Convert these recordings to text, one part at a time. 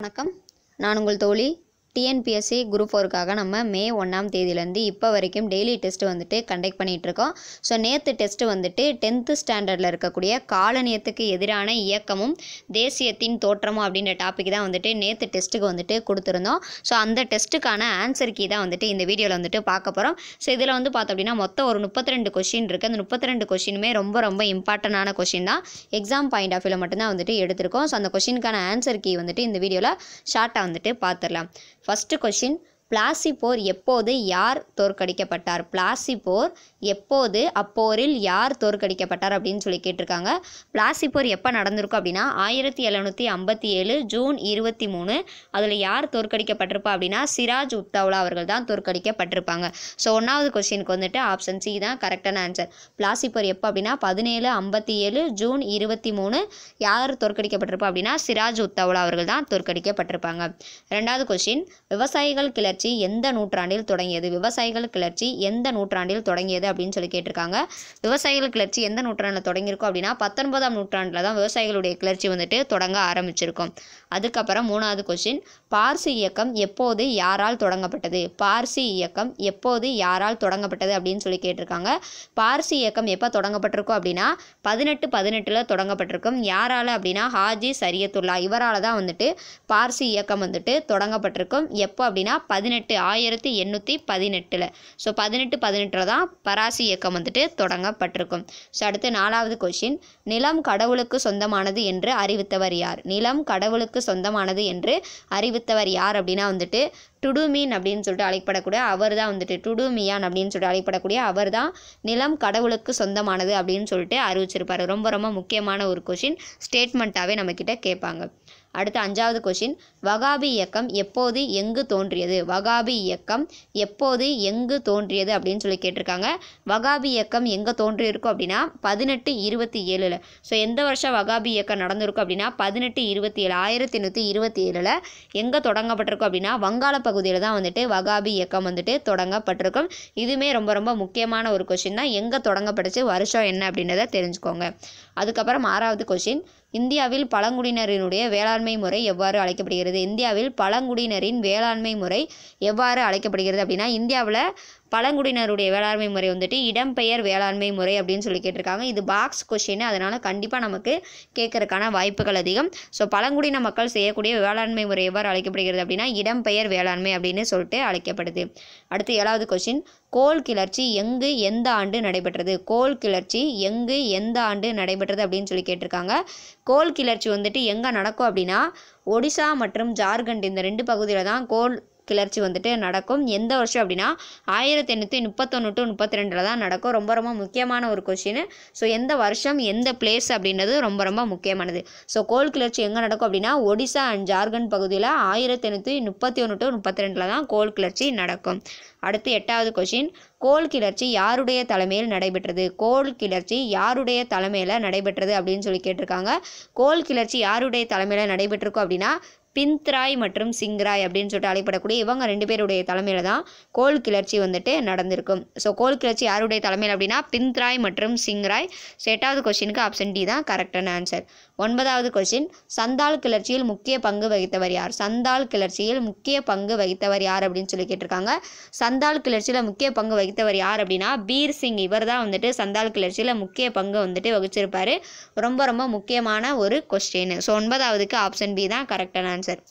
வணக்கம் நான் உங்கள் தோழி டிஎன்பிஎஸ்சி குரூப் ஃபோருக்காக நம்ம மே ஒன்றாம் தேதியிலேருந்து இப்போ வரைக்கும் டெய்லி டெஸ்ட்டு வந்துட்டு கண்டக்ட் பண்ணிகிட்ருக்கோம் ஸோ நேற்று டெஸ்ட்டு வந்துட்டு டென்த்து ஸ்டாண்டர்டில் இருக்கக்கூடிய காலனியத்துக்கு எதிரான இயக்கமும் தேசியத்தின் தோற்றமும் அப்படின்ற டாபிக் தான் வந்துட்டு நேற்று டெஸ்ட்டுக்கு வந்துட்டு கொடுத்துருந்தோம் ஸோ அந்த டெஸ்ட்டுக்கான ஆன்சர் கீ தான் வந்துட்டு இந்த வீடியோவில் வந்துட்டு பார்க்க போகிறோம் ஸோ இதில் வந்து பார்த்தோம் அப்படின்னா மொத்தம் ஒரு முப்பத்தி ரெண்டு கொஷின் இருக்குது அந்த முப்பத்தி ரெண்டு கொஷினுமே ரொம்ப ரொம்ப இம்பார்ட்டண்டான கொஷின் தான் எக்ஸாம் பாயிண்ட் ஆஃப் வியூவில் மட்டும்தான் வந்துட்டு எடுத்திருக்கோம் ஸோ அந்த கொஷினுக்கான ஆன்சர் கீ வந்துட்டு இந்த வீடியோவில் ஷார்ட்டாக வந்துட்டு பார்த்துடலாம் First question பிளாசி போர் எப்போது யார் தோற்கடிக்கப்பட்டார் பிளாசி போர் எப்போது அப்போரில் யார் தோற்கடிக்கப்பட்டார் அப்படின்னு சொல்லி கேட்டிருக்காங்க பிளாசி போர் எப்போ நடந்திருக்கும் அப்படின்னா ஆயிரத்தி எழுநூற்றி ஐம்பத்தி ஏழு ஜூன் இருபத்தி மூணு அதில் யார் தோற்கடிக்கப்பட்டிருப்பா அப்படின்னா சிராஜ் உத்தவ்லா அவர்கள் தான் தோற்கடிக்கப்பட்டிருப்பாங்க ஸோ ஒன்றாவது கொஸ்டினுக்கு வந்துட்டு ஆப்ஷன் சி தான் கரெக்டான ஆன்சர் பிளாசி போர் எப்போ அப்படின்னா பதினேழு ஐம்பத்தி ஏழு ஜூன் இருபத்தி மூணு யார் தோற்கடிக்கப்பட்டிருப்பா அப்படின்னா சிராஜ் உத்தவ்லா அவர்கள் தான் தோற்கடிக்கப்பட்டிருப்பாங்க ரெண்டாவது கொஸ்டின் விவசாயிகள் கிளர் கிளர்ச்சி எந்த நூற்றாண்டில் தொடங்கியது விவசாயிகள் கிளர்ச்சி எந்த நூற்றாண்டில் தொடங்கியது அப்படின்னு சொல்லி கேட்டிருக்காங்க விவசாயிகள் கிளர்ச்சி எந்த நூற்றாண்டில் தொடங்கியிருக்கும் அப்படின்னா பத்தொன்பதாம் நூற்றாண்டில் தான் விவசாயிகளுடைய கிளர்ச்சி வந்துட்டு தொடங்க ஆரம்பிச்சிருக்கும் அதுக்கப்புறம் மூணாவது கொஷின் பார்சி இயக்கம் எப்போது யாரால் தொடங்கப்பட்டது பார்சி இயக்கம் எப்போது யாரால் தொடங்கப்பட்டது அப்படின்னு சொல்லி கேட்டிருக்காங்க பார்சி இயக்கம் எப்போ தொடங்கப்பட்டிருக்கும் அப்படின்னா பதினெட்டு பதினெட்டில் தொடங்கப்பட்டிருக்கும் யாரால் அப்படின்னா ஹாஜி சரியத்துல்லா இவரால் தான் வந்துட்டு பார்சி இயக்கம் வந்துட்டு தொடங்கப்பட்டிருக்கும் எப்போ அப்படின்னா பதினெட்டு ஆயிரத்தி எண்ணூற்றி பதினெட்டில் ஸோ பதினெட்டு பதினெட்டில் தான் பராசி இயக்கம் வந்துட்டு தொடங்கப்பட்டிருக்கும் ஸோ அடுத்து நாலாவது கொஷின் நிலம் கடவுளுக்கு சொந்தமானது என்று அறிவித்தவர் யார் நிலம் கடவுளுக்கு அவருக்கு சொந்தமானது என்று அறிவித்தவர் யார் அப்படின்னா வந்துட்டு டுடுமீன் அப்படின்னு சொல்லிட்டு அழைக்கப்படக்கூடிய அவர் தான் வந்துட்டு டுடுமியான் அப்படின்னு சொல்லிட்டு அழைக்கப்படக்கூடிய அவர் தான் நிலம் கடவுளுக்கு சொந்தமானது அப்படின்னு சொல்லிட்டு அறிவிச்சிருப்பார் ரொம்ப ரொம்ப முக்கியமான ஒரு கொஷின் ஸ்டேட்மெண்ட்டாகவே நம்மக்கிட்ட கேட்பாங்க அடுத்து அஞ்சாவது கொஷின் வகாபி இயக்கம் எப்போது எங்கு தோன்றியது வகாபி இயக்கம் எப்போது எங்கு தோன்றியது அப்படின்னு சொல்லி கேட்டிருக்காங்க வகாபி இயக்கம் எங்கே தோன்றியிருக்கும் அப்படின்னா பதினெட்டு இருபத்தி ஏழில் ஸோ எந்த வருஷம் வகாபி இயக்கம் நடந்திருக்கும் அப்படின்னா பதினெட்டு இருபத்தி ஏழு ஆயிரத்தி எண்ணூற்றி இருபத்தி ஏழில் எங்கே தொடங்கப்பட்டிருக்கும் அப்படின்னா வங்காள பகுதியில் தான் வந்துட்டு வகாபி இயக்கம் வந்துட்டு தொடங்கப்பட்டிருக்கும் இதுவுமே ரொம்ப ரொம்ப முக்கியமான ஒரு கொஷின் தான் எங்கே தொடங்கப்பட்டுச்சு வருஷம் என்ன அப்படின்றத தெரிஞ்சுக்கோங்க அதுக்கப்புறம் ஆறாவது கொஷின் இந்தியாவில் பழங்குடியினரினுடைய வேளாண்மை முறை எவ்வாறு அழைக்கப்படுகிறது இந்தியாவில் பழங்குடியினரின் வேளாண்மை முறை எவ்வாறு அழைக்கப்படுகிறது அப்படின்னா இந்தியாவில் பழங்குடியினருடைய வேளாண்மை முறை வந்துட்டு இடம்பெயர் வேளாண்மை முறை அப்படின்னு சொல்லி கேட்டிருக்காங்க இது பாக்ஸ் கொஷின் அதனால் கண்டிப்பாக நமக்கு கேட்கறதுக்கான வாய்ப்புகள் அதிகம் ஸோ பழங்குடியின மக்கள் செய்யக்கூடிய வேளாண்மை முறை எவ்வாறு அழைக்கப்படுகிறது அப்படின்னா இடம்பெயர் வேளாண்மை அப்படின்னு சொல்லிட்டு அழைக்கப்படுது அடுத்து ஏழாவது கொஷின் கோல் கிளர்ச்சி எங்கு எந்த ஆண்டு நடைபெற்றது கோல் கிளர்ச்சி எங்கு எந்த ஆண்டு நடைபெற்றது அப்படின்னு சொல்லி கேட்டிருக்காங்க கோல் கிளர்ச்சி வந்துட்டு எங்கே நடக்கும் அப்படின்னா ஒடிசா மற்றும் ஜார்க்கண்ட் இந்த ரெண்டு பகுதியில் தான் கோல் கிளர்ச்சி வந்துட்டு நடக்கும் எந்த வருஷம் அப்படின்னா ஆயிரத்தி எண்ணூற்றி முப்பத்தொன்று டு முப்பத்தி ரெண்டில் தான் நடக்கும் ரொம்ப ரொம்ப முக்கியமான ஒரு கொஷின் ஸோ எந்த வருஷம் எந்த பிளேஸ் அப்படின்றது ரொம்ப ரொம்ப முக்கியமானது ஸோ கோல் கிளர்ச்சி எங்கே நடக்கும் அப்படின்னா ஒடிசா அண்ட் ஜார்க்கண்ட் பகுதியில் ஆயிரத்தி எண்ணூற்றி முப்பத்தி ஒன்று டு முப்பத்தி ரெண்டில் தான் கோல் கிளர்ச்சி நடக்கும் அடுத்து எட்டாவது கொஷின் கோல் கிளர்ச்சி யாருடைய தலைமையில் நடைபெற்றது கோல் கிளர்ச்சி யாருடைய தலைமையில் நடைபெற்றது அப்படின்னு சொல்லி கேட்டிருக்காங்க கோல் கிளர்ச்சி யாருடைய தலைமையில் நடைபெற்றிருக்கும் அப்படின்னா பிந்த்ராய் மற்றும் சிங்ராய் அப்படின்னு சொல்லிட்டு அழைப்படக்கூடிய இவங்க ரெண்டு பேருடைய தலைமையில் தான் கோல் கிளர்ச்சி வந்துட்டு நடந்திருக்கும் ஸோ கோல் கிளர்ச்சி யாருடைய தலைமையில் அப்படின்னா பிந்த்ராய் மற்றும் சிங்ராய் ஸோ எட்டாவது கொஸ்டினுக்கு ஆப்ஷன் டி தான் கரெக்டான ஆன்சர் ஒன்பதாவது கொஸ்டின் சந்தால் கிளர்ச்சியில் முக்கிய பங்கு வகித்தவர் யார் சந்தால் கிளர்ச்சியில் முக்கிய பங்கு வகித்தவர் யார் அப்படின்னு சொல்லி கேட்டிருக்காங்க சந்தால் கிளர்ச்சியில் முக்கிய பங்கு வகித்தவர் யார் அப்படின்னா பீர் சிங் இவர் தான் வந்துட்டு சந்தால் கிளர்ச்சியில் முக்கிய பங்கு வந்துட்டு வகிச்சிருப்பார் ரொம்ப ரொம்ப முக்கியமான ஒரு கொஸ்டின் ஸோ ஒன்பதாவதுக்கு ஆப்ஷன் பி தான் கரெக்டான ஆன்சர் ஆன்சர்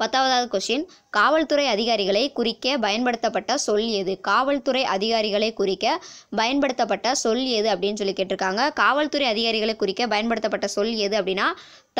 பத்தாவதாவது கொஸ்டின் காவல்துறை அதிகாரிகளை குறிக்க பயன்படுத்தப்பட்ட சொல் எது காவல்துறை அதிகாரிகளை குறிக்க பயன்படுத்தப்பட்ட சொல் எது அப்படின்னு சொல்லி கேட்டிருக்காங்க காவல்துறை அதிகாரிகளை குறிக்க பயன்படுத்தப்பட்ட சொல் எது அப்படின்னா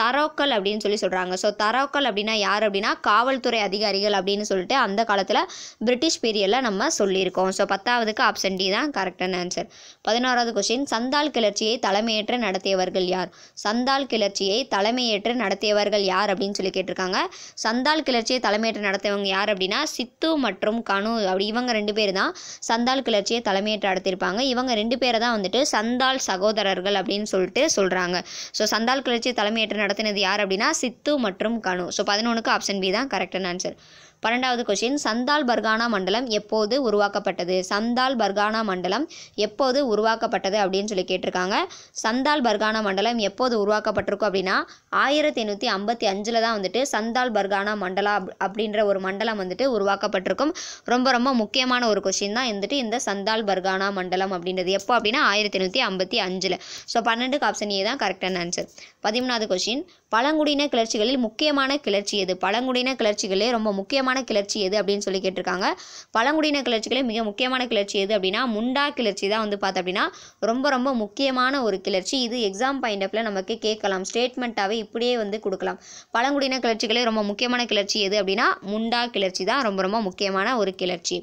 தரோக்கல் அப்படின்னு சொல்லி சொல்கிறாங்க ஸோ தரோக்கல் அப்படின்னா யார் அப்படின்னா காவல்துறை அதிகாரிகள் அப்படின்னு சொல்லிட்டு அந்த காலத்தில் பிரிட்டிஷ் பீரியடில் நம்ம சொல்லியிருக்கோம் ஸோ பத்தாவதுக்கு ஆப்ஷன் டி தான் கரெக்டான ஆன்சர் பதினோராவது கொஸ்டின் சந்தால் கிளர்ச்சியை தலைமையேற்று நடத்தியவர்கள் யார் சந்தால் கிளர்ச்சியை தலைமையேற்று நடத்தியவர்கள் யார் அப்படின்னு சொல்லி கேட்டிருக்காங்க சந்தால் கிளர்ச்சியை தலைமையேற்று நடத்தியவங்க யார் அப்படின்னா சித்து மற்றும் கனு அப்படி இவங்க ரெண்டு பேர் தான் சந்தால் கிளர்ச்சியை தலைமையேற்று நடத்தியிருப்பாங்க இவங்க ரெண்டு பேரை தான் வந்துட்டு சந்தால் சகோதரர்கள் அப்படின்னு சொல்லிட்டு சொல்கிறாங்க ஸோ சந்தால் கிளர்ச்சியை தலைமையேற்று நடத்தினது யார் அப்படின்னா சித்து மற்றும் கனு ஸோ பதினொன்றுக்கு ஆப்ஷன் பி தான் கரெக்டான ஆன்சர் பன்னெண்டாவது கொஷின் சந்தால் பர்கானா மண்டலம் எப்போது உருவாக்கப்பட்டது சந்தால் பர்கானா மண்டலம் எப்போது உருவாக்கப்பட்டது அப்படின்னு சொல்லி கேட்டிருக்காங்க சந்தால் பர்கானா மண்டலம் எப்போது உருவாக்கப்பட்டிருக்கும் அப்படின்னா ஆயிரத்தி எண்ணூற்றி ஐம்பத்தி அஞ்சில் தான் வந்துட்டு சந்தால் பர்கானா மண்டலா அப்படின்ற ஒரு மண்டலம் வந்துட்டு உருவாக்கப்பட்டிருக்கும் ரொம்ப ரொம்ப முக்கியமான ஒரு கொஷின் தான் வந்துட்டு இந்த சந்தால் பர்கானா மண்டலம் அப்படின்றது எப்போ அப்படின்னா ஆயிரத்தி எண்ணூற்றி ஐம்பத்தி அஞ்சில் ஸோ பன்னெண்டுக்கு ஆப்ஷன் ஏ தான் கரெக்டான ஆன்சர் பதிமூணாவது கொஷின் பழங்குடியின கிளர்ச்சிகளில் முக்கியமான கிளர்ச்சி எது பழங்குடியின கிளர்ச்சிகளே ரொம்ப முக்கியமான முக்கியமான கிளர்ச்சி எது அப்படின்னு சொல்லி கேட்டிருக்காங்க பழங்குடியின கிளர்ச்சிகளே மிக முக்கியமான கிளர்ச்சி எது அப்படின்னா முண்டா கிளர்ச்சி தான் வந்து பார்த்தோம் அப்படின்னா ரொம்ப ரொம்ப முக்கியமான ஒரு கிளர்ச்சி இது எக்ஸாம் பாயிண்ட் ஆஃப்ல நமக்கு கேட்கலாம் ஸ்டேட்மெண்ட்டாகவே இப்படியே வந்து கொடுக்கலாம் பழங்குடியின கிளர்ச்சிகளே ரொம்ப முக்கியமான கிளர்ச்சி எது அப்படின்னா முண்டா கிளர்ச்சி தான் ரொம்ப ரொம்ப முக்கியமான ஒரு கிளர்ச்சி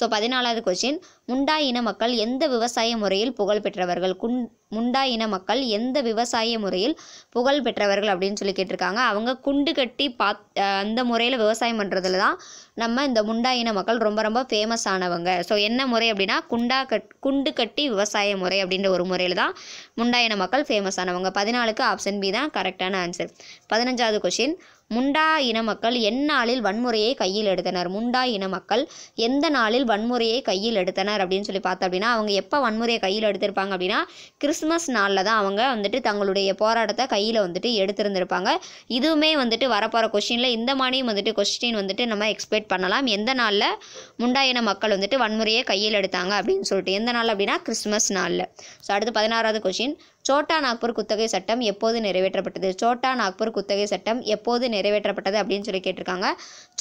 ஸோ பதினாலாவது கொஸ்டின் முண்டா இன மக்கள் எந்த விவசாய முறையில் புகழ் பெற்றவர்கள் குண் முண்டா இன மக்கள் எந்த விவசாய முறையில் புகழ் பெற்றவர்கள் அப்படின்னு சொல்லி கேட்டிருக்காங்க அவங்க குண்டு கட்டி பாத் அந்த முறையில் விவசாயம் பண்ணுறதுல தான் நம்ம இந்த முண்டா இன மக்கள் ரொம்ப ரொம்ப ஃபேமஸ் ஆனவங்க ஸோ என்ன முறை அப்படின்னா குண்டா கட் குண்டு கட்டி விவசாய முறை அப்படின்ற ஒரு முறையில் தான் முண்டா இன மக்கள் ஃபேமஸ் ஆனவங்க பதினாலுக்கு ஆப்ஷன் பி தான் கரெக்டான ஆன்சர் பதினஞ்சாவது கொஷின் முண்டா இன மக்கள் எந்நாளில் வன்முறையை கையில் எடுத்தனர் முண்டா இன மக்கள் எந்த நாளில் வன்முறையை கையில் எடுத்தனர் அப்படின்னு சொல்லி பார்த்தோம் அப்படின்னா அவங்க எப்போ வன்முறையை கையில் எடுத்திருப்பாங்க அப்படின்னா கிறிஸ்மஸ் நாளில் தான் அவங்க வந்துட்டு தங்களுடைய போராட்டத்தை கையில் வந்துட்டு எடுத்திருந்திருப்பாங்க இதுவுமே வந்துட்டு வரப்போகிற கொஷினில் இந்த மாதிரியும் வந்துட்டு கொஸ்டின் வந்துட்டு நம்ம எக்ஸ்பெக்ட் செலிப்ரேட் பண்ணலாம் எந்த நாளில் முண்டாயின மக்கள் வந்துட்டு வன்முறையை கையில் எடுத்தாங்க அப்படின்னு சொல்லிட்டு எந்த நாள் அப்படின்னா கிறிஸ்மஸ் நாளில் ஸோ அடுத்து பதினாறாவது கொஷின் சோட்டா நாக்பூர் குத்தகை சட்டம் எப்போது நிறைவேற்றப்பட்டது சோட்டா நாக்பூர் குத்தகை சட்டம் எப்போது நிறைவேற்றப்பட்டது அப்படின்னு சொல்லி கேட்டிருக்காங்க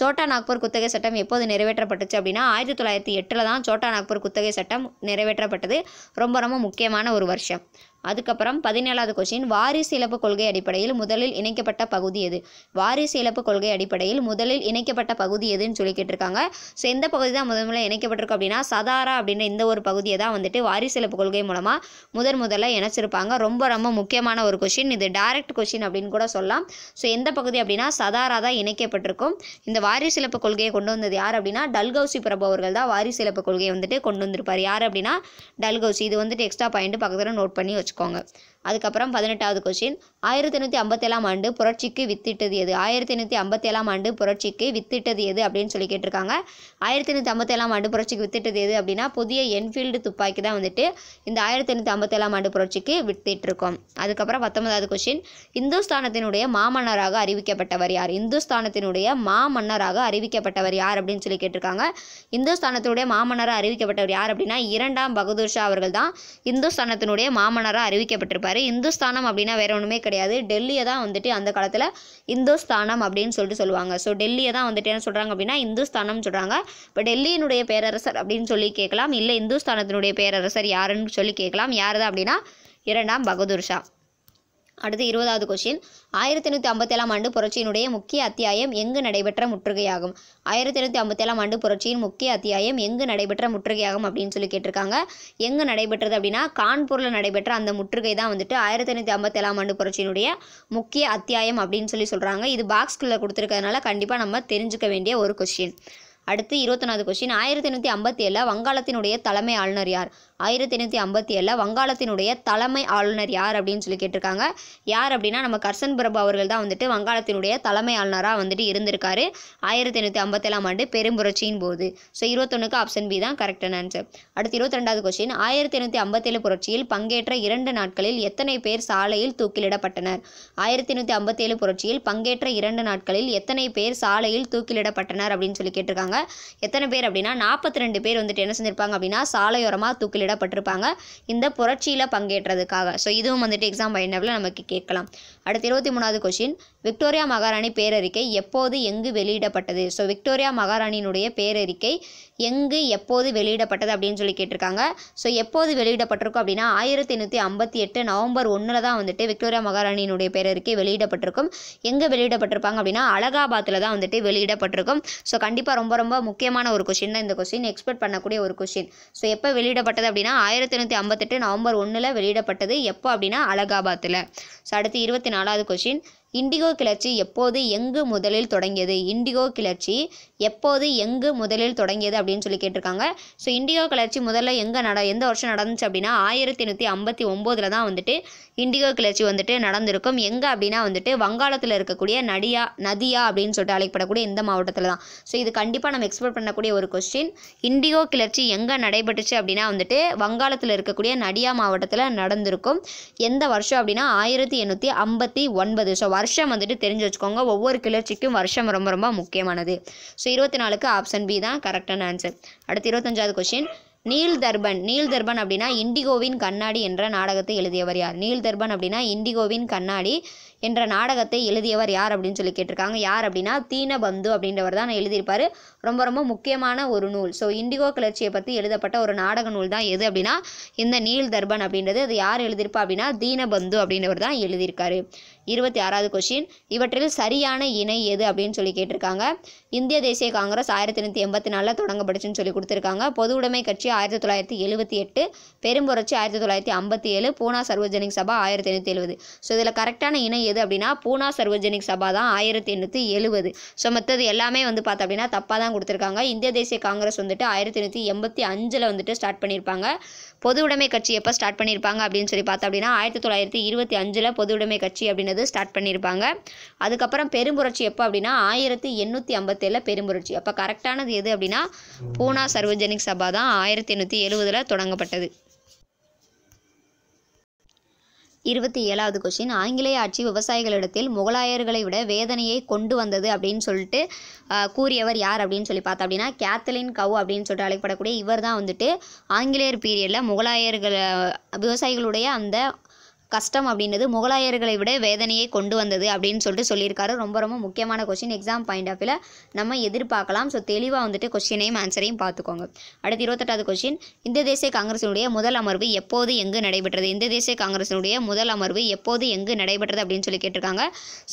சோட்டா நாக்பூர் குத்தகை சட்டம் எப்போது நிறைவேற்றப்பட்டுச்சு அப்படின்னா ஆயிரத்தி தொள்ளாயிரத்தி எட்டில் தான் சோட்டா நாக்பூர் குத்தகை சட்டம் நிறைவேற்றப்பட்டது ரொம்ப ரொம்ப முக்கியமான ஒரு வருஷம் அதுக்கப்புறம் பதினேழாவது கொஸ்டின் வாரிசு இழப்பு கொள்கை அடிப்படையில் முதலில் இணைக்கப்பட்ட பகுதி எது வாரிசு இழப்பு கொள்கை அடிப்படையில் முதலில் இணைக்கப்பட்ட பகுதி எதுன்னு சொல்லி கேட்டிருக்காங்க ஸோ எந்த பகுதி தான் முதல்ல இணைக்கப்பட்டிருக்கு அப்படின்னா சதாரா அப்படின்ற இந்த ஒரு பகுதியை தான் வந்துட்டு வாரிசு இழப்பு கொள்கை மூலமாக முதன் முதல்ல இணைச்சிருப்பாங்க ரொம்ப ரொம்ப முக்கியமான ஒரு கொஷின் இது டைரக்ட் கொஷின் அப்படின்னு கூட சொல்லலாம் ஸோ எந்த பகுதி அப்படின்னா சதாரா தான் இணைக்கப்பட்டிருக்கும் இந்த வாரிசு இழப்பு கொள்கையை கொண்டு வந்தது யார் அப்படின்னா டல்கௌசி பிரபு அவர்கள் தான் வாரிசு இழப்பு கொள்கையை வந்துட்டு கொண்டு வந்திருப்பார் யார் அப்படின்னா டல்கௌசி இது வந்துட்டு எக்ஸ்ட்ரா பாயிண்ட் பக்கத்தில் நோட் பண்ணி வச்சுக்கோங்க வச்சுக்கோங்க அதுக்கப்புறம் பதினெட்டாவது கொஷின் ஆயிரத்தி எண்ணூற்றி ஐம்பத்தேழாம் ஆண்டு புரட்சிக்கு வித்திட்டது எது ஆயிரத்தி எண்ணூற்றி ஐம்பத்தேழாம் ஆண்டு புரட்சிக்கு வித்திட்டது எது அப்படின்னு சொல்லி கேட்டிருக்காங்க ஆயிரத்தி எண்ணூற்றி ஐம்பத்தேழாம் ஆண்டு புரட்சிக்கு வித்திட்டது எது அப்படின்னா புதிய என்ஃபீல்டு துப்பாக்கி தான் வந்துட்டு இந்த ஆயிரத்தி எண்ணூற்றி ஐம்பத்தேழாம் ஆண்டு புரட்சிக்கு வித்திட்டிருக்கோம் அதுக்கப்புறம் பத்தொன்பதாவது கொஷின் இந்துஸ்தானத்தினுடைய மாமன்னராக அறிவிக்கப்பட்டவர் யார் இந்துஸ்தானத்தினுடைய மாமன்னராக அறிவிக்கப்பட்டவர் யார் அப்படின்னு சொல்லி கேட்டிருக்காங்க இந்துஸ்தானத்தினுடைய மாமன்னராக அறிவிக்கப்பட்டவர் யார் அப்படின்னா இரண்டாம் பகதூர் ஷா அவர்கள் தான் இந்துஸ்தானத்தினுடைய மாமன்னராக அறிவிக்கப்பட்டிருப்பார் சொல்லியிருக்காரு இந்துஸ்தானம் அப்படின்னா வேறு ஒன்றுமே கிடையாது டெல்லியை தான் வந்துட்டு அந்த காலத்தில் இந்துஸ்தானம் அப்படின்னு சொல்லிட்டு சொல்லுவாங்க ஸோ டெல்லியை தான் வந்துட்டு என்ன சொல்கிறாங்க அப்படின்னா இந்துஸ்தானம் சொல்கிறாங்க இப்போ டெல்லியினுடைய பேரரசர் அப்படின்னு சொல்லி கேட்கலாம் இல்லை இந்துஸ்தானத்தினுடைய பேரரசர் யாருன்னு சொல்லி கேட்கலாம் யார் தான் அப்படின்னா இரண்டாம் பகதூர் ஷா அடுத்து இருபதாவது கொஸ்டின் ஆயிரத்தி எண்ணூற்றி ஐம்பத்தேழாம் ஆண்டு புரட்சியினுடைய முக்கிய அத்தியாயம் எங்கு நடைபெற்ற முற்றுகையாகும் ஆயிரத்தி எண்ணூற்றி ஐம்பத்தேழாம் ஆண்டு புரட்சியின் முக்கிய அத்தியாயம் எங்கு நடைபெற்ற முற்றுகையாகும் அப்படின்னு சொல்லி கேட்டிருக்காங்க எங்கு நடைபெற்றது அப்படின்னா கான்பூரில் நடைபெற்ற அந்த முற்றுகை தான் வந்துட்டு ஆயிரத்தி எண்ணூற்றி ஐம்பத்தேழாம் ஆண்டு புரட்சியினுடைய முக்கிய அத்தியாயம் அப்படின்னு சொல்லி சொல்கிறாங்க இது பாக்ஸ்குள்ளே கொடுத்துருக்கறதுனால கண்டிப்பாக நம்ம தெரிஞ்சுக்க வேண்டிய ஒரு கொஸ்டின் அடுத்து இருபத்தொன்னாவது கொஸ்டின் ஆயிரத்தி எண்ணூற்றி ஐம்பத்தி ஏழில் வங்காளத்தினுடைய தலைமை ஆளுநர் யார் ஆயிரத்தி எண்ணூற்றி ஐம்பத்தி ஏழில் வங்காளத்தினுடைய தலைமை ஆளுநர் யார் அப்படின்னு சொல்லி கேட்டிருக்காங்க யார் அப்படின்னா நம்ம கர்சன் பிரபு அவர்கள் தான் வந்துட்டு வங்காளத்தினுடைய தலைமை ஆளுநராக வந்துட்டு இருந்திருக்காரு ஆயிரத்தி எண்ணூற்றி ஐம்பத்தேழாம் ஆண்டு பெரும்புரட்சியின் போது ஸோ இருபத்தொன்னுக்கு ஆப்ஷன் பி தான் கரெக்டான ஆன்சர் அடுத்து இருபத்தி ரெண்டாவது கொஸ்டின் ஆயிரத்தி எண்ணூற்றி ஐம்பத்தேழு புரட்சியில் பங்கேற்ற இரண்டு நாட்களில் எத்தனை பேர் சாலையில் தூக்கிலிடப்பட்டனர் ஆயிரத்தி எண்ணூற்றி ஐம்பத்தேழு புரட்சியில் பங்கேற்ற இரண்டு நாட்களில் எத்தனை பேர் சாலையில் தூக்கிலிடப்பட்டனர் அப்படின்னு சொல்லி கேட்டிருக்காங்க எத்தனை பேர் அப்படின்னா நாற்பத்தி ரெண்டு பேர் வந்துட்டு என்ன செஞ்சிருப்பாங்க அப்படின்னா சாலையோரமாக தூக்கிலிட பட்டிருப்பாங்க இந்த புரட்சியில் பங்கேற்றதுக்காக ஸோ இதுவும் வந்துட்டு எக்ஸாம் பயனவில் நமக்கு கேட்கலாம் அடுத்து இருபத்தி மூணாவது கொஷின் விக்டோரியா மகாராணி பேரறிக்கை எப்போது எங்கு வெளியிடப்பட்டது ஸோ விக்டோரியா மகாராணியினுடைய பேரறிக்கை எங்கு எப்போது வெளியிடப்பட்டது அப்படின்னு சொல்லி கேட்டிருக்காங்க ஸோ எப்போது வெளியிடப்பட்டிருக்கும் அப்படின்னா ஆயிரத்தி எண்ணூற்றி ஐம்பத்தி எட்டு நவம்பர் ஒன்றில் தான் வந்துட்டு விக்டோரியா மகாராணியினுடைய பேரறிக்கை வெளியிடப்பட்டிருக்கும் எங்கே வெளியிடப்பட்டிருப்பாங்க அப்படின்னா அலகாபாத்தில் தான் வந்துட்டு வெளியிடப்பட்டிருக்கும் ஸோ கண்டிப்பாக ரொம்ப ரொம்ப முக்கியமான ஒரு கொஷின் தான் இந்த கொஷின் எக்ஸ்பெக்ட் பண்ணக்கூடிய ஒரு கொஷின் ஸோ எப்போ வெளியிடப்பட்டது அப்படின்னா ஆயிரத்தி எண்ணூற்றி ஐம்பத்தெட்டு நவம்பர் ஒன்றில் வெளியிடப்பட்டது எப்போ அப்படின்னா அலகாபாத்தில் ஸோ அடுத்து இருபத்தி நாலாவது கொஷின் இண்டிகோ கிளர்ச்சி எப்போது எங்கு முதலில் தொடங்கியது இண்டிகோ கிளர்ச்சி எப்போது எங்கு முதலில் தொடங்கியது அப்படின்னு சொல்லி கேட்டிருக்காங்க ஸோ இண்டிகோ கிளர்ச்சி முதல்ல எங்கே நட எந்த வருஷம் நடந்துச்சு அப்படின்னா ஆயிரத்தி எண்ணூற்றி ஐம்பத்தி ஒம்போதில் தான் வந்துட்டு இண்டிகோ கிளர்ச்சி வந்துட்டு நடந்திருக்கும் எங்கே அப்படின்னா வந்துட்டு வங்காளத்தில் இருக்கக்கூடிய நடியா நதியா அப்படின்னு சொல்லிட்டு அழைக்கப்படக்கூடிய இந்த மாவட்டத்தில் தான் ஸோ இது கண்டிப்பாக நம்ம எக்ஸ்போர்ட் பண்ணக்கூடிய ஒரு கொஸ்டின் இண்டிகோ கிளர்ச்சி எங்கே நடைபெற்றுச்சு அப்படின்னா வந்துட்டு வங்காளத்தில் இருக்கக்கூடிய நடியா மாவட்டத்தில் நடந்திருக்கும் எந்த வருஷம் அப்படின்னா ஆயிரத்தி எண்ணூற்றி ஐம்பத்தி ஒன்பது ஸோ வருஷம் வந்துட்டு தெரிஞ்சு வச்சுக்கோங்க ஒவ்வொரு கிளர்ச்சிக்கும் வருஷம் ரொம்ப ரொம்ப முக்கியமானது ஸோ இருபத்தி நாலுக்கு ஆப்ஷன் பி தான் கரெக்டான ஆன்சர் அடுத்து இருபத்தஞ்சாவது கொஸ்டின் நீல் தர்பன் நீல் தர்பன் அப்படின்னா இண்டிகோவின் கண்ணாடி என்ற நாடகத்தை எழுதியவர் யார் நீல் தர்பன் அப்படின்னா இண்டிகோவின் கண்ணாடி என்ற நாடகத்தை எழுதியவர் யார் அப்படின்னு சொல்லி கேட்டிருக்காங்க யார் அப்படின்னா தீனபந்து அப்படின்றவர் தான் எழுதியிருப்பார் ரொம்ப ரொம்ப முக்கியமான ஒரு நூல் ஸோ இண்டிகோ கிளர்ச்சியை பற்றி எழுதப்பட்ட ஒரு நாடக நூல் தான் எது அப்படின்னா இந்த நீல் தர்பன் அப்படின்றது அது யார் எழுதியிருப்பா அப்படின்னா தீனபந்து அப்படின்றவர் தான் எழுதியிருக்காரு இருபத்தி ஆறாவது கொஷின் இவற்றில் சரியான இணை எது அப்படின்னு சொல்லி கேட்டிருக்காங்க இந்திய தேசிய காங்கிரஸ் ஆயிரத்தி எண்ணூற்றி எண்பத்தி நாலில் தொடங்கப்பட்டுச்சுன்னு சொல்லி கொடுத்துருக்காங்க பொது உடைமை கட்சி ஆயிரத்தி தொள்ளாயிரத்தி எழுபத்தி எட்டு பெரும்புரட்சி ஆயிரத்தி தொள்ளாயிரத்தி ஐம்பத்தி ஏழு பூனா சர்வஜனிக் சபா ஆயிரத்தி எண்ணூற்றி எழுபது ஸோ இதில் கரெக்டான இணை எது அப்படின்னா பூனா சர்வஜனிக் சபா தான் ஆயிரத்தி எண்ணூற்றி எழுபது ஸோ மற்றது எல்லாமே வந்து பார்த்தோம் அப்படின்னா தப்பாக தான் கொடுத்துருக்காங்க இந்திய தேசிய காங்கிரஸ் வந்துட்டு ஆயிரத்தி எண்ணூற்றி எண்பத்தி அஞ்சில் வந்துட்டு ஸ்டார்ட் பண்ணியிருப்பாங்க பொது உடைமை கட்சி எப்போ ஸ்டார்ட் பண்ணியிருப்பாங்க அப்படின்னு சொல்லி பார்த்தோம் அப்படின்னா ஆயிரத்தி தொள்ளாயிரத்தி இருபத்தி அஞ்சில் பொது உடைமை கட்சி அப்படின்றது ஸ்டார்ட் பண்ணியிருப்பாங்க அதுக்கப்புறம் பெரும்புரட்சி எப்போ அப்படின்னா ஆயிரத்தி எண்ணூற்றி ஐம்பத்தேழில் பெரும்புரட்சி அப்போ கரெக்டானது எது அப்படின்னா பூனா சர்வஜனிக் சபா தான் ஆயிரத்தி எண்ணூற்றி எழுபதில் தொடங்கப்பட்டது இருபத்தி ஏழாவது கொஸ்டின் ஆங்கிலேய ஆட்சி விவசாயிகளிடத்தில் முகலாயர்களை விட வேதனையை கொண்டு வந்தது அப்படின்னு சொல்லிட்டு கூறியவர் யார் அப்படின்னு சொல்லி பார்த்தோம் அப்படின்னா கேத்தலின் கவு அப்படின்னு சொல்லிட்டு அழைக்கப்படக்கூடிய இவர் தான் வந்துட்டு ஆங்கிலேயர் பீரியடில் முகலாயர்கள் விவசாயிகளுடைய அந்த கஷ்டம் அப்படின்றது முகலாயர்களை விட வேதனையை கொண்டு வந்தது அப்படின்னு சொல்லிட்டு சொல்லியிருக்காரு ரொம்ப ரொம்ப முக்கியமான கொஸ்டின் எக்ஸாம் பாயிண்ட் ஆஃப் வியூவில் நம்ம எதிர்பார்க்கலாம் ஸோ தெளிவாக வந்துட்டு கொஸ்டினையும் ஆன்சரையும் பார்த்துக்கோங்க அடுத்து இருபத்தெட்டாவது கொஸ்டின் இந்த தேசிய காங்கிரசினுடைய முதல் அமர்வு எப்போது எங்கு நடைபெற்றது இந்த தேசிய காங்கிரசினுடைய முதல் அமர்வு எப்போது எங்கு நடைபெற்றது அப்படின்னு சொல்லி கேட்டிருக்காங்க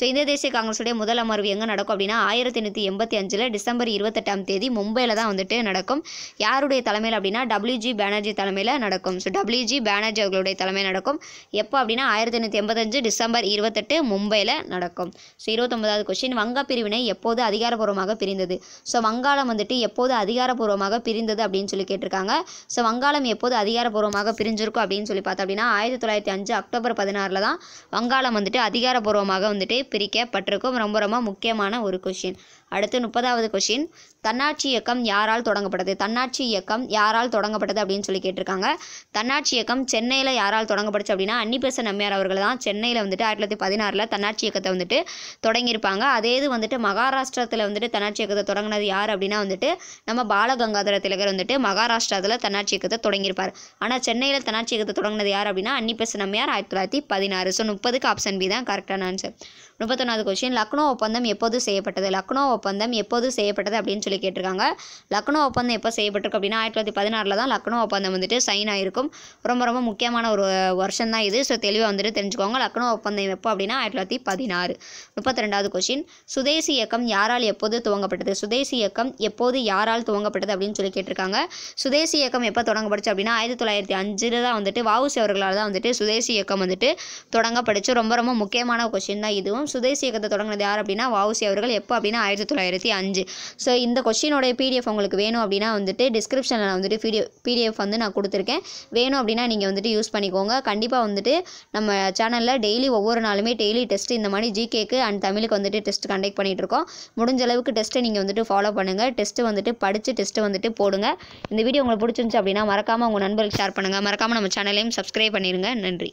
ஸோ இந்த தேசிய காங்கிரஸுடைய முதல் அமர்வு எங்கே நடக்கும் அப்படின்னா ஆயிரத்தி எண்ணூற்றி எண்பத்தி அஞ்சில் டிசம்பர் இருபத்தெட்டாம் தேதி மும்பையில் தான் வந்துட்டு நடக்கும் யாருடைய தலைமையில் அப்படின்னா டபிள்யூஜி பேனர்ஜி தலைமையில் நடக்கும் ஸோ டபிள்யூஜி பேனர்ஜி அவர்களுடைய தலைமையில் நடக்கும் எப்போ அப்படின்னா ஆயிரத்தி எண்ணூற்றி எண்பத்தஞ்சு டிசம்பர் இருபத்தெட்டு மும்பையில் நடக்கும் ஸோ இருபத்தொம்பதாவது கொஷின் வங்க பிரிவினை எப்போது அதிகாரப்பூர்வமாக பிரிந்தது ஸோ வங்காளம் வந்துட்டு எப்போது அதிகாரப்பூர்வமாக பிரிந்தது அப்படின்னு சொல்லி கேட்டிருக்காங்க ஸோ வங்காளம் எப்போது அதிகாரப்பூர்வமாக பிரிஞ்சிருக்கும் அப்படின்னு சொல்லி பார்த்தோம் அப்படின்னா ஆயிரத்தி தொள்ளாயிரத்தி அஞ்சு அக்டோபர் பதினாறில் தான் வங்காளம் வந்துட்டு அதிகாரப்பூர்வமாக வந்துட்டு பிரிக்கப்பட்டிருக்கும் ரொம்ப ரொம்ப முக்கியமான ஒரு கொஷின் அடுத்து முப்பதாவது கொஷின் தன்னாட்சி இயக்கம் யாரால் தொடங்கப்பட்டது தன்னாட்சி இயக்கம் யாரால் தொடங்கப்பட்டது அப்படின்னு சொல்லி கேட்டிருக்காங்க தன்னாட்சி இயக்கம் சென்னையில் யாரால் தொடங்கப்பட்டுச்சு அப்படின்னா அன்னிபெசன் நம்மியார் அவர்கள் தான் சென்னையில் வந்துட்டு ஆயிரத்தி தொள்ளாயிரத்தி பதினாறில் தன்னாட்சி இயக்கத்தை வந்துட்டு தொடங்கியிருப்பாங்க அதே இது வந்துட்டு மகாராஷ்டிரத்தில் வந்துட்டு தன்னாட்சி இயக்கத்தை தொடங்கினது யார் அப்படின்னா வந்துட்டு நம்ம பாலகங்காதர திலகர் வந்துட்டு மகாராஷ்டிராவில் தன்னாட்சி இயக்கத்தை தொடங்கியிருப்பார் ஆனால் சென்னையில் தன்னாட்சி இயக்கத்தை தொடங்கினது யார் அப்படின்னா அன்னிபெசன் நம்மியார் ஆயிரத்தி தொள்ளாயிரத்தி பதினாறு ஸோ முப்பதுக்கு ஆப்ஷன் பி தான் கரெக்டான ஆன்சர் முப்பத்தொன்னாவது கொஸ்டின் லக்னோ ஒப்பந்தம் எப்போது செய்யப்பட்டது லக்னோ ஒப்பந்தம் எப்போது செய்யப்பட்டது அப்படின்னு சொல்லி கேட்டிருக்காங்க லக்னோ ஒப்பந்தம் எப்போ செய்யப்பட்டிருக்கு அப்படின்னா ஆயிரத்தி தொள்ளாயிரத்தி பதினாறில் தான் லக்னோ ஒப்பந்தம் வந்துட்டு சைன் ஆகிருக்கும் ரொம்ப ரொம்ப முக்கியமான ஒரு வருஷம் தான் இது ஸோ தெளிவாக வந்துட்டு தெரிஞ்சுக்கோங்க லக்னோ ஒப்பந்தம் எப்போ அப்படின்னா ஆயிரத்தி தொள்ளாயிரத்தி பதினாறு முப்பத்தி ரெண்டாவது கொஸ்டின் சுதேசி இயக்கம் யாரால் எப்போது துவங்கப்பட்டது சுதேசி இயக்கம் எப்போது யாரால் துவங்கப்பட்டது அப்படின்னு சொல்லி கேட்டிருக்காங்க சுதேசி இயக்கம் எப்போ தொடங்கப்படுச்சு அப்படின்னா ஆயிரத்தி தொள்ளாயிரத்தி அஞ்சில் தான் வந்துட்டு வாவுசி அவர்களால் தான் வந்துட்டு சுதேசி இயக்கம் வந்துட்டு தொடங்கப்படுச்சு ரொம்ப ரொம்ப முக்கியமான கொஸ்டின் தான் இதுவும் சுதேசி இயக்கத்தை தொடங்கினது யார் அப்படின்னா வாவுசி அவர்கள் எப்போ அப்படின்னா ஆயிரத்தி தொள்ளாயிரத்தி அஞ்சு ஸோ இந்த கொஸ்டினோடைய பிடிஎஃப் உங்களுக்கு வேணும் அப்படின்னா வந்துட்டு டிஸ்கிரிப்ஷனில் நான் வந்துட்டு பிடிஎஃப் பிடிஎஃப் வந்து நான் கொடுத்துருக்கேன் வேணும் அப்படின்னா நீங்கள் வந்துட்டு யூஸ் பண்ணிக்கோங்க கண்டிப்பாக வந்துட்டு நம்ம சேனலில் டெய்லி ஒவ்வொரு நாளுமே டெய்லி டெஸ்ட் இந்த மாதிரி ஜிகேக்கு அண்ட் தமிழுக்கு வந்துட்டு டெஸ்ட் கண்டக்ட் பண்ணிகிட்டு இருக்கோம் முடிஞ்ச அளவுக்கு டெஸ்ட்டை நீங்கள் வந்துட்டு ஃபாலோ பண்ணுங்கள் டெஸ்ட்டு வந்துட்டு படித்து டெஸ்ட்டு வந்துட்டு போடுங்க இந்த வீடியோ உங்களுக்கு பிடிச்சிருந்துச்சு அப்படின்னா மறக்காமல் உங்கள் நண்பர்களுக்கு ஷேர் பண்ணுங்கள் மறக்காமல் நம்ம சேனலையும் சப்ஸ்கிரைப் பண்ணிடுங்க நன்றி